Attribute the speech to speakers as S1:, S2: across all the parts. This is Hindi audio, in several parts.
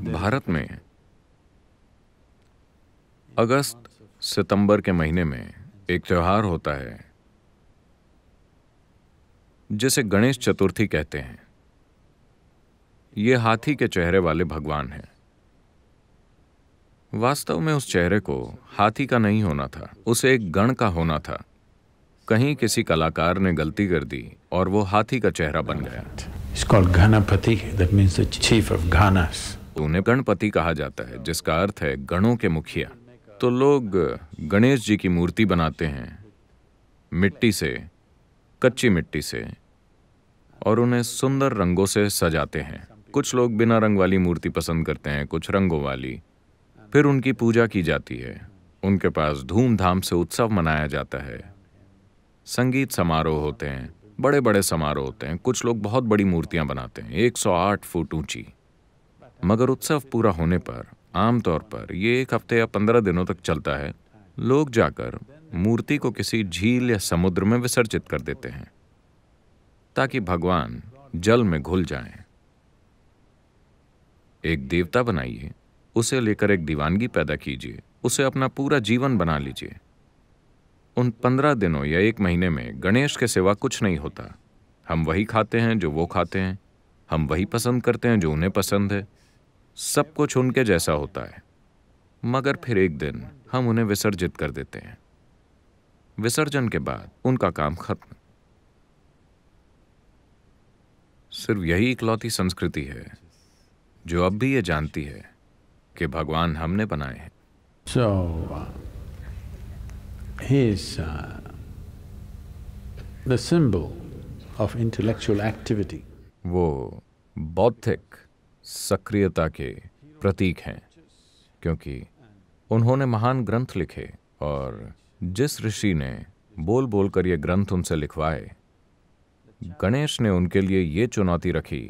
S1: भारत में अगस्त सितंबर के महीने में एक त्यौहार होता है जिसे गणेश चतुर्थी कहते हैं ये हाथी के चेहरे वाले भगवान हैं वास्तव में उस चेहरे को हाथी का नहीं होना था उसे एक गण का होना था कहीं किसी कलाकार ने गलती कर दी और वो हाथी का चेहरा बन गया उन्हें गणपति कहा जाता है जिसका अर्थ है गणों के मुखिया तो लोग गणेश जी की मूर्ति बनाते हैं मिट्टी से कच्ची मिट्टी से और उन्हें सुंदर रंगों से सजाते हैं कुछ लोग बिना रंग वाली मूर्ति पसंद करते हैं कुछ रंगों वाली फिर उनकी पूजा की जाती है उनके पास धूमधाम से उत्सव मनाया जाता है संगीत समारोह होते हैं बड़े बड़े समारोह होते हैं कुछ लोग बहुत बड़ी मूर्तियां बनाते हैं 108 फुट ऊंची मगर उत्सव पूरा होने पर आमतौर पर ये एक हफ्ते या पंद्रह दिनों तक चलता है लोग जाकर मूर्ति को किसी झील या समुद्र में विसर्जित कर देते हैं ताकि भगवान जल में घुल जाएं। एक देवता बनाइए उसे लेकर एक दीवानगी पैदा कीजिए उसे अपना पूरा जीवन बना लीजिए उन पंद्रह दिनों या एक महीने में गणेश के सिवा कुछ नहीं होता हम वही खाते हैं जो वो खाते हैं हम वही पसंद करते हैं जो उन्हें पसंद है सब कुछ उनके जैसा होता है मगर फिर एक दिन हम उन्हें विसर्जित कर देते हैं विसर्जन के बाद उनका काम खत्म सिर्फ यही इकलौती संस्कृति है जो अब भी ये जानती है कि भगवान हमने बनाए हैं so, uh, his, uh, वो बौद्धिक सक्रियता के प्रतीक हैं क्योंकि उन्होंने महान ग्रंथ लिखे और जिस ऋषि ने बोल बोल कर ये ग्रंथ उनसे लिखवाए गणेश ने उनके लिए ये चुनौती रखी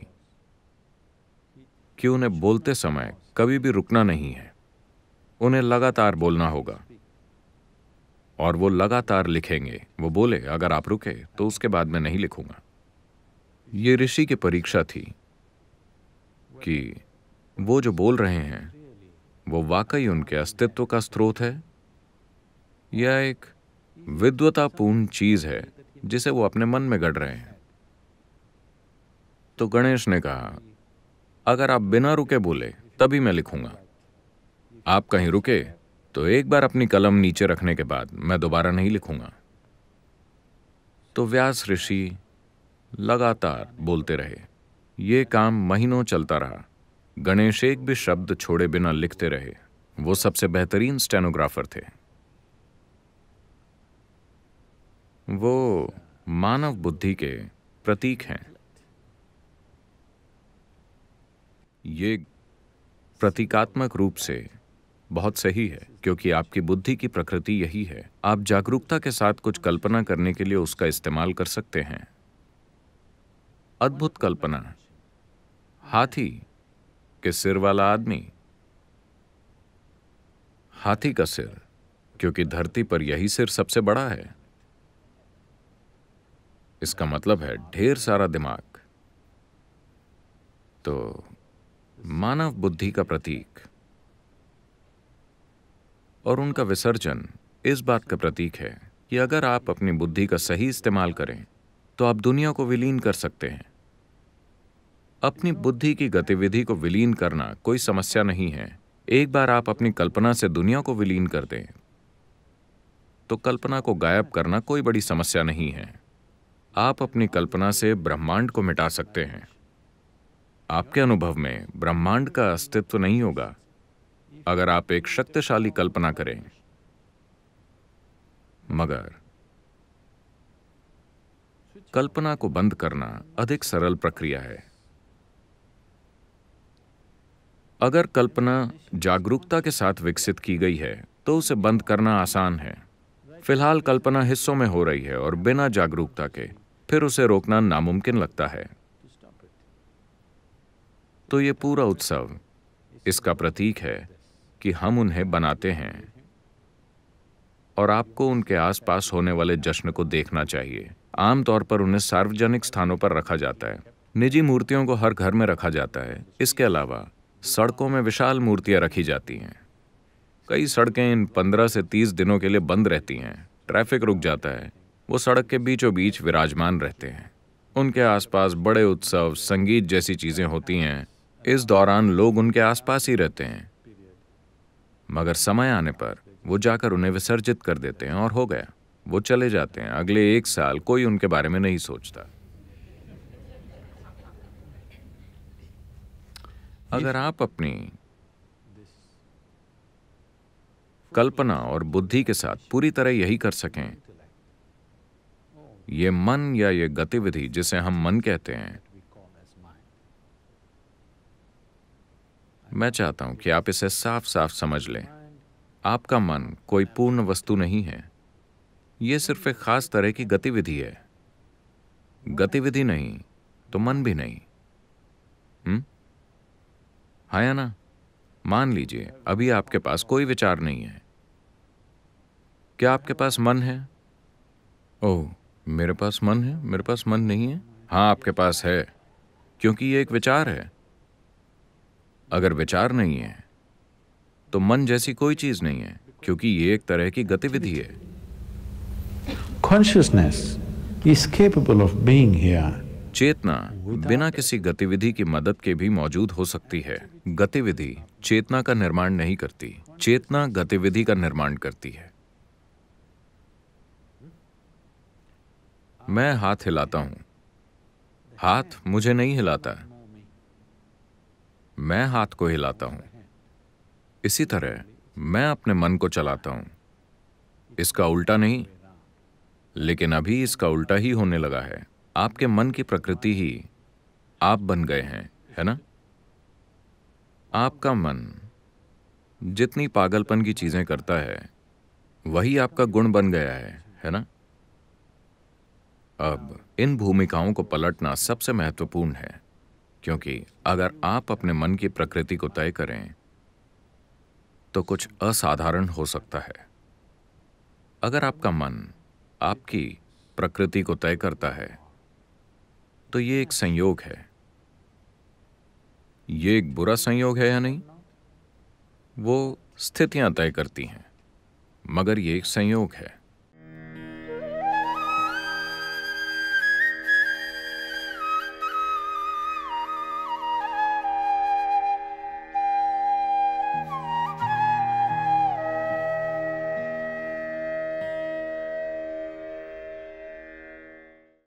S1: कि उन्हें बोलते समय कभी भी रुकना नहीं है उन्हें लगातार बोलना होगा और वो लगातार लिखेंगे वो बोले अगर आप रुके तो उसके बाद मैं नहीं लिखूंगा ये ऋषि की परीक्षा थी कि वो जो बोल रहे हैं वो वाकई उनके अस्तित्व का स्रोत है या एक विद्वतापूर्ण चीज है जिसे वो अपने मन में गढ़ रहे हैं तो गणेश ने कहा अगर आप बिना रुके बोले तभी मैं लिखूंगा आप कहीं रुके तो एक बार अपनी कलम नीचे रखने के बाद मैं दोबारा नहीं लिखूंगा तो व्यास ऋषि लगातार बोलते रहे ये काम महीनों चलता रहा गणेश एक भी शब्द छोड़े बिना लिखते रहे वो सबसे बेहतरीन स्टेनोग्राफर थे वो मानव बुद्धि के प्रतीक हैं ये प्रतीकात्मक रूप से बहुत सही है क्योंकि आपकी बुद्धि की प्रकृति यही है आप जागरूकता के साथ कुछ कल्पना करने के लिए उसका इस्तेमाल कर सकते हैं अद्भुत कल्पना हाथी के सिर वाला आदमी हाथी का सिर क्योंकि धरती पर यही सिर सबसे बड़ा है इसका मतलब है ढेर सारा दिमाग तो मानव बुद्धि का प्रतीक और उनका विसर्जन इस बात का प्रतीक है कि अगर आप अपनी बुद्धि का सही इस्तेमाल करें तो आप दुनिया को विलीन कर सकते हैं अपनी बुद्धि की गतिविधि को विलीन करना कोई समस्या नहीं है एक बार आप अपनी कल्पना से दुनिया को विलीन कर दें तो कल्पना को गायब करना कोई बड़ी समस्या नहीं है आप अपनी कल्पना से ब्रह्मांड को मिटा सकते हैं आपके अनुभव में ब्रह्मांड का अस्तित्व नहीं होगा अगर आप एक शक्तिशाली कल्पना करें मगर कल्पना को बंद करना अधिक सरल प्रक्रिया है अगर कल्पना जागरूकता के साथ विकसित की गई है तो उसे बंद करना आसान है फिलहाल कल्पना हिस्सों में हो रही है और बिना जागरूकता के फिर उसे रोकना नामुमकिन लगता है तो ये पूरा उत्सव इसका प्रतीक है कि हम उन्हें बनाते हैं और आपको उनके आसपास होने वाले जश्न को देखना चाहिए आमतौर पर उन्हें सार्वजनिक स्थानों पर रखा जाता है निजी मूर्तियों को हर घर में रखा जाता है इसके अलावा सड़कों में विशाल मूर्तियां रखी जाती हैं कई सड़कें इन पंद्रह से तीस दिनों के लिए बंद रहती हैं ट्रैफिक रुक जाता है वो सड़क के बीचों बीच विराजमान रहते हैं उनके आसपास बड़े उत्सव संगीत जैसी चीज़ें होती हैं इस दौरान लोग उनके आसपास ही रहते हैं मगर समय आने पर वो जाकर उन्हें विसर्जित कर देते हैं और हो गया वो चले जाते हैं अगले एक साल कोई उनके बारे में नहीं सोचता अगर आप अपनी कल्पना और बुद्धि के साथ पूरी तरह यही कर सकें ये मन या ये गतिविधि जिसे हम मन कहते हैं मैं चाहता हूं कि आप इसे साफ साफ समझ लें आपका मन कोई पूर्ण वस्तु नहीं है यह सिर्फ एक खास तरह की गतिविधि है गतिविधि नहीं तो मन भी नहीं हुँ? हाँ या ना मान लीजिए अभी आपके पास कोई विचार नहीं है क्या आपके पास मन है ओह मेरे पास मन है मेरे पास मन नहीं है हाँ आपके पास है क्योंकि ये एक विचार है अगर विचार नहीं है तो मन जैसी कोई चीज नहीं है क्योंकि ये एक तरह की गतिविधि है consciousness is capable of being चेतना बिना किसी गतिविधि की मदद के भी मौजूद हो सकती है गतिविधि चेतना का निर्माण नहीं करती चेतना गतिविधि का निर्माण करती है मैं हाथ हिलाता हूं हाथ मुझे नहीं हिलाता मैं हाथ को हिलाता हूं इसी तरह मैं अपने मन को चलाता हूं इसका उल्टा नहीं लेकिन अभी इसका उल्टा ही होने लगा है आपके मन की प्रकृति ही आप बन गए हैं है ना आपका मन जितनी पागलपन की चीजें करता है वही आपका गुण बन गया है है ना अब इन भूमिकाओं को पलटना सबसे महत्वपूर्ण है क्योंकि अगर आप अपने मन की प्रकृति को तय करें तो कुछ असाधारण हो सकता है अगर आपका मन आपकी प्रकृति को तय करता है तो ये एक संयोग है ये एक बुरा संयोग है या नहीं वो स्थितियां तय करती हैं मगर ये एक संयोग है